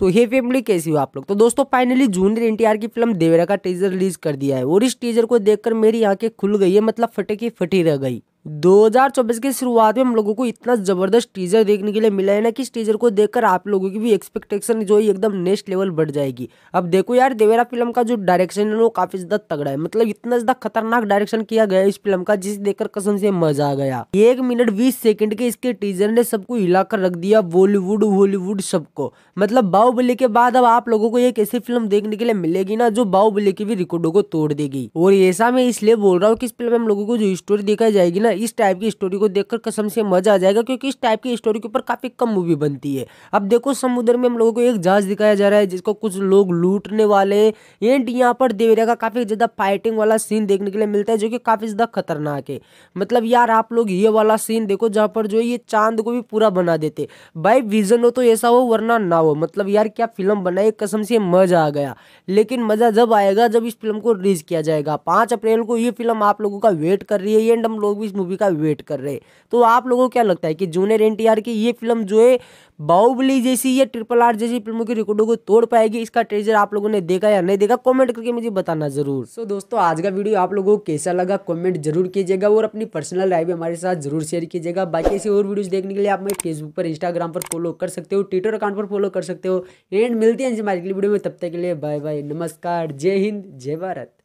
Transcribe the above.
सो हे family कैसी हो आप लोग तो दोस्तों फाइनली जूनियर एनटीआर की फिल्म देवरा का टीजर रिलीज कर दिया है और इस टीजर को देखकर मेरी आंखें खुल गई है मतलब फटे की फटी रह गई 2024 की शुरुआत में हम लोगों को इतना ज़बरदस्त टीजर देखने के लिए मिला है ना कि इस टीजर को देखकर आप लोगों की भी एक्सपेक्टेशन जो है एकदम नेक्स्ट लेवल बढ़ जाएगी अब देखो यार देवेरा फिल्म का जो डायरेक्शन है वो काफ़ी ज़्यादा तगड़ा है मतलब इतना ज़्यादा खतरनाक डायरेक्शन किया गया इस फिल्म का जिसे देखकर कसम से मजा आ गया एक मिनट बीस सेकेंड के इसके टीजर ने सबको हिलाकर रख दिया बॉलीवुड हॉलीवुड सबको मतलब बाहुबली के बाद अब आप लोगों को एक ऐसी फिल्म देखने के लिए मिलेगी ना जो बाहुबली के भी रिकॉर्डो को तोड़ देगी और ऐसा मैं इसलिए बोल रहा हूँ कि इस फिल्म में हम लोगों को जो स्टोरी दिखाई जाएगी ना ना इस टाइप की स्टोरी को देखकर कसम से मजा आ जाएगा क्योंकि इस टाइप की स्टोरी के ऊपर काफ़ी कम मूवी बनती है अब देखो समुद्र में हम लोगों को एक जहाज दिखाया जा रहा है जिसको कुछ लोग लूटने वाले हैं एंड यहाँ पर देवेरा का काफ़ी ज़्यादा फाइटिंग वाला सीन देखने के लिए मिलता है जो कि काफ़ी ज़्यादा खतरनाक है मतलब यार आप लोग ये वाला सीन देखो जहाँ पर जो है ये चांद को भी पूरा बना देते भाई विजन हो तो ऐसा हो वरना ना हो मतलब यार क्या फिल्म बनाई कसम से मज़ा आ गया लेकिन मज़ा जब आएगा जब इस फिल्म को रिलीज़ किया जाएगा पांच अप्रैल को ये फिल्म आप लोगों का वेट कर रही है एंड हम लोग भी मूवी का वेट कर रहे तो आप लोगों को क्या लगता है कि जूनियर एन की ये फिल्म जो है बाहुबली जैसी या ट्रिपल आर जैसी फिल्मों के रिकॉर्डों को तोड़ पाएगी इसका ट्रेजर आप लोगों ने देखा या नहीं देखा कमेंट करके मुझे बताना जरूर सो so, दोस्तों आज का वीडियो आप लोगों को कैसा लगा कमेंट जरूर कीजिएगा और अपनी पर्सनल राय भी हमारे साथ जरूर शेयर कीजिएगा बाकी ऐसी और वीडियोज देखने के लिए आप मेरे फेसबुक पर इंस्टाग्राम पर फॉलो कर सकते हो ट्विटर अकाउंट पर फॉलो कर सकते हो एंड मिलते हैं हमारी वीडियो में तब तक के लिए बाय बाय नमस्कार जय हिंद जय भारत